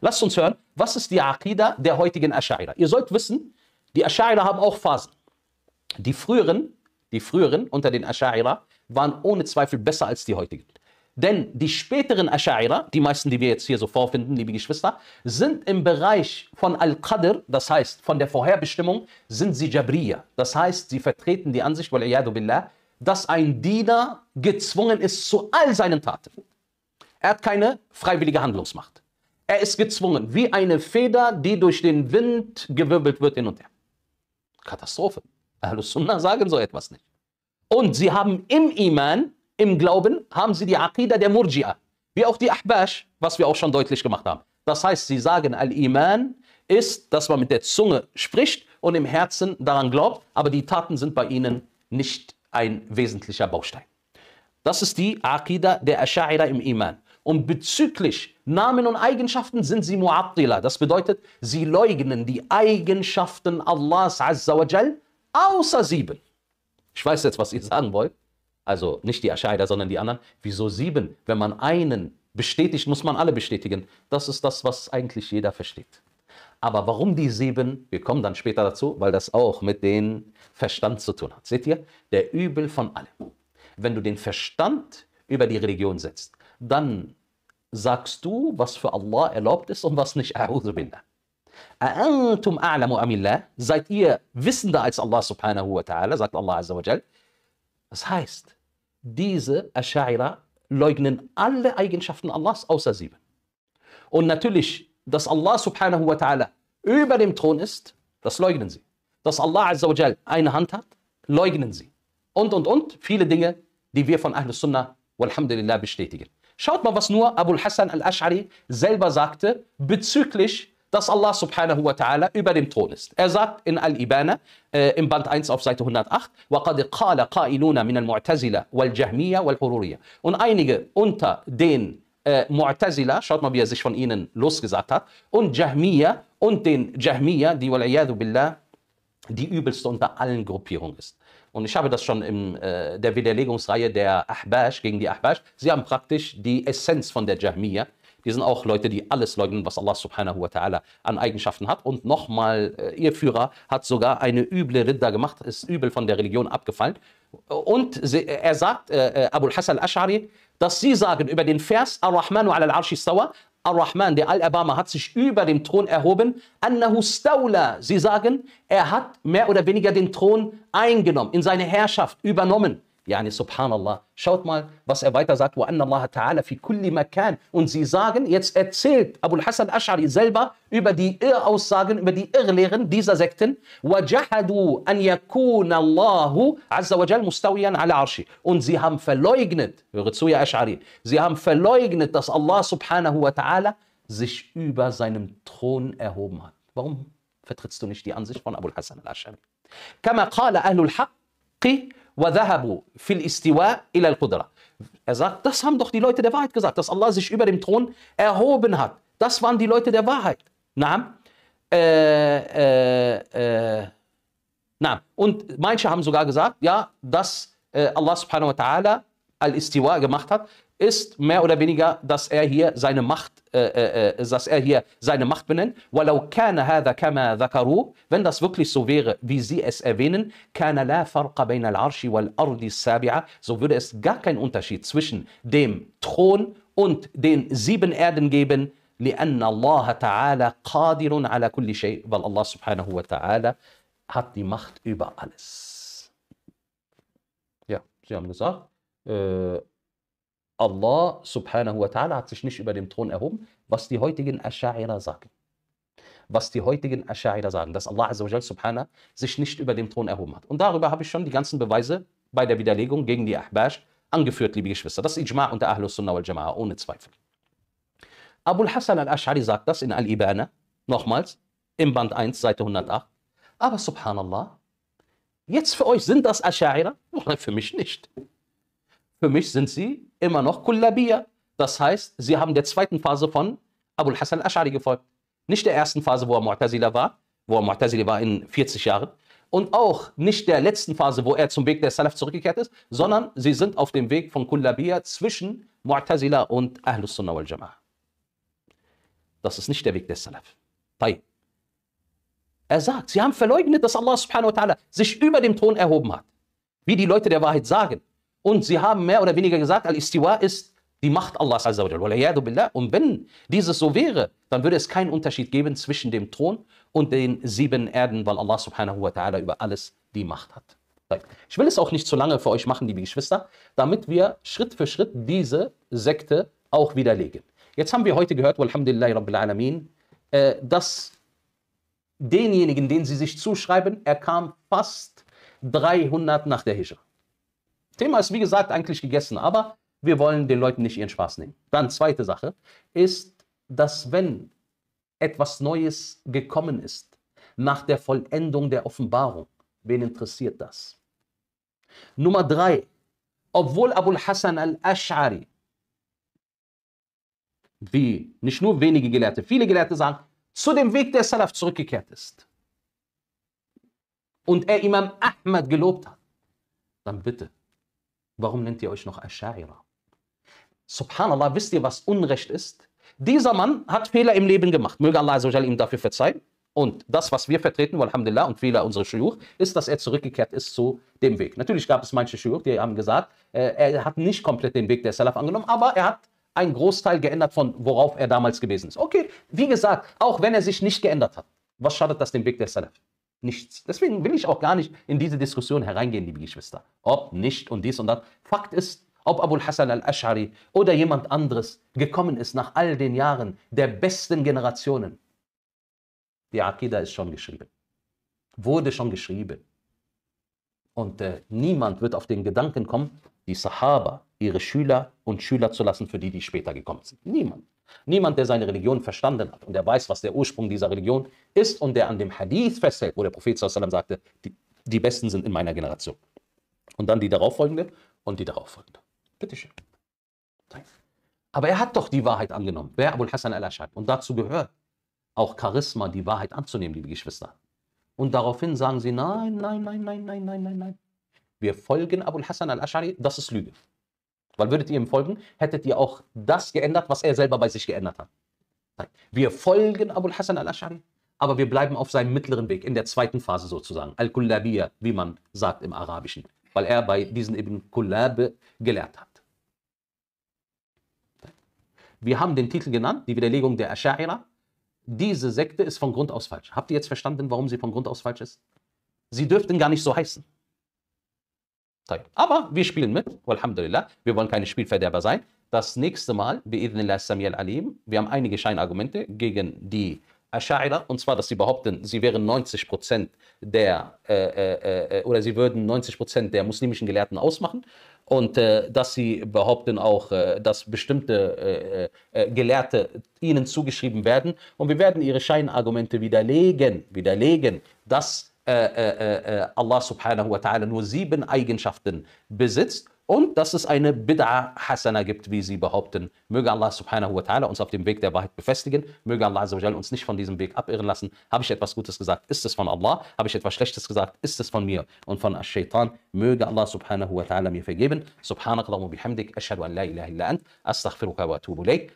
Lasst uns hören, was ist die Akida der heutigen Asha'ira? Ihr sollt wissen, die Asha'ira haben auch Phasen. Die früheren, die früheren unter den Asha'ira waren ohne Zweifel besser als die heutigen. Denn die späteren Asha'ira, die meisten, die wir jetzt hier so vorfinden, liebe Geschwister, sind im Bereich von Al-Qadr, das heißt von der Vorherbestimmung, sind sie Jabriya. Das heißt, sie vertreten die Ansicht, billah, dass ein Diener gezwungen ist zu all seinen Taten. Er hat keine freiwillige Handlungsmacht. Er ist gezwungen, wie eine Feder, die durch den Wind gewirbelt wird hin und her. Katastrophe. Al-Sunnah sagen so etwas nicht. Und sie haben im Iman, im Glauben, haben sie die Aqidah der Murji'a, wie auch die Ahbash, was wir auch schon deutlich gemacht haben. Das heißt, sie sagen, Al-Iman ist, dass man mit der Zunge spricht und im Herzen daran glaubt, aber die Taten sind bei ihnen nicht ein wesentlicher Baustein. Das ist die Aqidah der Asha'ira im Iman. Und bezüglich Namen und Eigenschaften sind sie Mu'attila. Das bedeutet, sie leugnen die Eigenschaften Allahs Azza wa Jal, außer sieben. Ich weiß jetzt, was ihr sagen wollt. Also nicht die Aschaider, sondern die anderen. Wieso sieben? Wenn man einen bestätigt, muss man alle bestätigen. Das ist das, was eigentlich jeder versteht. Aber warum die sieben? Wir kommen dann später dazu, weil das auch mit dem Verstand zu tun hat. Seht ihr? Der Übel von allem. Wenn du den Verstand über die Religion setzt, dann sagst du, was für Allah erlaubt ist und was nicht. A'udhu billah. A'antum a'lamu amillah. Seid ihr wissender als Allah subhanahu wa ta'ala, sagt Allah azza wa jal. Das heißt, diese Asha'ira leugnen alle Eigenschaften Allahs außer sieben. Und natürlich, dass Allah subhanahu wa ta'ala über dem Thron ist, das leugnen sie. Dass Allah azza wa jal eine Hand hat, leugnen sie. Und, und, und, viele Dinge, die wir von Ahlus Sunnah, walhamdulillah, bestätigen. Schaut mal, was nur Abul Hassan al-Ash'ari selber sagte bezüglich, dass Allah subhanahu wa ta'ala über dem Thron ist. Er sagt in Al-Ibana, äh, im Band 1 auf Seite 108, وَقَدْ قَالَ قَائِلُونَ مِنَ الْمُعْتَزِلَةِ وَالْجَهْمِيَّةِ وَالْحُرُورِيَّةِ Und einige unter den äh, Mu'tazila, schaut mal, wie er sich von ihnen losgesagt hat, und Jahmiya und den Jahmiya, die, billah, die übelste unter allen Gruppierungen ist und ich habe das schon in äh, der Widerlegungsreihe der Ahbash gegen die Ahbash, sie haben praktisch die Essenz von der Jahmiyyah. Die sind auch Leute, die alles leugnen, was Allah subhanahu wa ta'ala an Eigenschaften hat. Und nochmal, äh, ihr Führer hat sogar eine üble Ridda gemacht, ist übel von der Religion abgefallen. Und sie, er sagt, äh, äh Abu Hassan al-Ash'ari, dass sie sagen über den Vers Ar-Rahmanu al-Arshi stawa, Ar-Rahman, der Al-Abama, hat sich über dem Thron erhoben. Sie sagen, er hat mehr oder weniger den Thron eingenommen, in seine Herrschaft übernommen. Yani subhanallah. Schaut mal, was er weiter sagt. Und sie sagen, jetzt erzählt Abu Hassan Ash'ari selber über die Irraussagen, über die Irrlehren dieser Sekten. Und sie haben verleugnet, höre zu, ja Ash'ari, sie haben verleugnet, dass Allah subhanahu wa ta'ala sich über seinem Thron erhoben hat. Warum vertrittst du nicht die Ansicht von Abu Hassan al-Ash'ari? كما قال أهل الحق er sagt, das haben doch die Leute der Wahrheit gesagt, dass Allah sich über dem Thron erhoben hat. Das waren die Leute der Wahrheit. Na, äh, äh, äh Und manche haben sogar gesagt, ja, dass äh, Allah subhanahu wa ta'ala Al-Istiwa gemacht hat, ist mehr oder weniger, dass er hier seine Macht, äh, äh, äh dass er hier seine Macht benennt. Wenn das wirklich so wäre, wie sie es erwähnen, so würde es gar keinen Unterschied zwischen dem Thron und den sieben Erden geben. لأن الله تعالى قادر على كل شيء weil Allah subhanahu wa hat die Macht über alles. Ja, Sie haben gesagt äh, Allah subhanahu wa ta'ala hat sich nicht über dem Thron erhoben, was die heutigen Asha'ira sagen. Was die heutigen Asha'ira sagen, dass Allah azawajal subhanahu sich nicht über dem Thron erhoben hat. Und darüber habe ich schon die ganzen Beweise bei der Widerlegung gegen die Ahbash angeführt, liebe Geschwister. Das ist Ijma' unter Ahlus Sunnah wal Jama'a, ohne Zweifel. Abul Hassan al-Ash'ari sagt das in Al-Ibana, nochmals, im Band 1, Seite 108. Aber subhanallah, jetzt für euch sind das Asha'ira? Für mich nicht. Für mich sind sie immer noch Kullabiyah. Das heißt, sie haben der zweiten Phase von Abul Hassan Ash'ari gefolgt. Nicht der ersten Phase, wo er Mu'tazila war, wo er Mu'tazila war in 40 Jahren. Und auch nicht der letzten Phase, wo er zum Weg der Salaf zurückgekehrt ist, sondern sie sind auf dem Weg von Kullabiyah zwischen Mu'tazila und Ahlus Sunnah wal Jama'ah. Das ist nicht der Weg der Salaf. Tayyip. Er sagt, sie haben verleugnet, dass Allah subhanahu wa sich über dem Ton erhoben hat. Wie die Leute der Wahrheit sagen. Und sie haben mehr oder weniger gesagt, Al-Istiwa ist die Macht Allahs Azza wa Und wenn dieses so wäre, dann würde es keinen Unterschied geben zwischen dem Thron und den sieben Erden, weil Allah subhanahu wa ta'ala über alles die Macht hat. Ich will es auch nicht zu lange für euch machen, liebe Geschwister, damit wir Schritt für Schritt diese Sekte auch widerlegen. Jetzt haben wir heute gehört, walhamdulillahi rabbil alamin, äh, dass denjenigen, den sie sich zuschreiben, er kam fast 300 nach der Hijra. Thema ist, wie gesagt, eigentlich gegessen, aber wir wollen den Leuten nicht ihren Spaß nehmen. Dann zweite Sache ist, dass wenn etwas Neues gekommen ist, nach der Vollendung der Offenbarung, wen interessiert das? Nummer drei, obwohl Abul Hassan al-Ash'ari, wie nicht nur wenige Gelehrte, viele Gelehrte sagen, zu dem Weg der Salaf zurückgekehrt ist und er Imam Ahmad gelobt hat, dann bitte Warum nennt ihr euch noch Ashaira? Subhanallah, wisst ihr, was Unrecht ist? Dieser Mann hat Fehler im Leben gemacht. Möge Allah ihm dafür verzeihen. Und das, was wir vertreten, Alhamdulillah, und viele unserer Schuyuch, ist, dass er zurückgekehrt ist zu dem Weg. Natürlich gab es manche Schuyuch, die haben gesagt, äh, er hat nicht komplett den Weg der Salaf angenommen, aber er hat einen Großteil geändert von, worauf er damals gewesen ist. Okay, wie gesagt, auch wenn er sich nicht geändert hat, was schadet das dem Weg der Salaf? nichts. Deswegen will ich auch gar nicht in diese Diskussion hereingehen, liebe Geschwister. Ob nicht und dies und das. Fakt ist, ob Abul Hassan al-Ash'ari oder jemand anderes gekommen ist nach all den Jahren der besten Generationen. Die Akida ist schon geschrieben. Wurde schon geschrieben. Und äh, niemand wird auf den Gedanken kommen, die Sahaba, ihre Schüler und Schüler zu lassen, für die, die später gekommen sind. Niemand. Niemand, der seine Religion verstanden hat und der weiß, was der Ursprung dieser Religion ist und der an dem Hadith festhält, wo der Prophet sallam, sagte, die, die Besten sind in meiner Generation. Und dann die darauffolgende und die darauffolgende. Bitteschön. Aber er hat doch die Wahrheit angenommen, wer Abul Hassan al-Ashad. Und dazu gehört auch Charisma, die Wahrheit anzunehmen, liebe Geschwister. Und daraufhin sagen sie, nein, nein, nein, nein, nein, nein, nein, nein. Wir folgen Abul Hassan al-Ashari, das ist Lüge. Weil würdet ihr ihm folgen, hättet ihr auch das geändert, was er selber bei sich geändert hat. Nein. Wir folgen Abul Hassan al-Ash'ari, aber wir bleiben auf seinem mittleren Weg, in der zweiten Phase sozusagen. Al-Kullabiyya, wie man sagt im Arabischen, weil er bei diesen Ibn Kullab gelehrt hat. Wir haben den Titel genannt, die Widerlegung der Ashaira. Diese Sekte ist von Grund aus falsch. Habt ihr jetzt verstanden, warum sie von Grund aus falsch ist? Sie dürften gar nicht so heißen. Toll. Aber wir spielen mit, Alhamdulillah. Wir wollen keine Spielverderber sein. Das nächste Mal, bi'idhnillah Samiyal Alim, wir haben einige Scheinargumente gegen die Asha'ira, und zwar, dass sie behaupten, sie wären 90% der, äh äh, äh, äh, oder sie würden 90% der muslimischen Gelehrten ausmachen und äh, dass sie behaupten auch, äh, dass bestimmte äh, äh Gelehrte ihnen zugeschrieben werden. Und wir werden ihre Scheinargumente widerlegen, widerlegen, dass äh, äh, äh, Allah subhanahu wa ta'ala nur sieben Eigenschaften besitzt und dass es eine Bid'a Hasana gibt, wie sie behaupten. Möge Allah subhanahu wa ta'ala uns auf dem Weg der Wahrheit befestigen, möge Allah uns nicht von diesem Weg abirren lassen. Habe ich etwas Gutes gesagt, ist es von Allah. Habe ich etwas Schlechtes gesagt, ist es von mir und von Ash-Shaytan. Möge Allah subhanahu wa ta'ala mir vergeben. Subhanakallahu bihamdik, Ashadu an la ilaha illa ant, astaghfiruka wa atubu ilayk.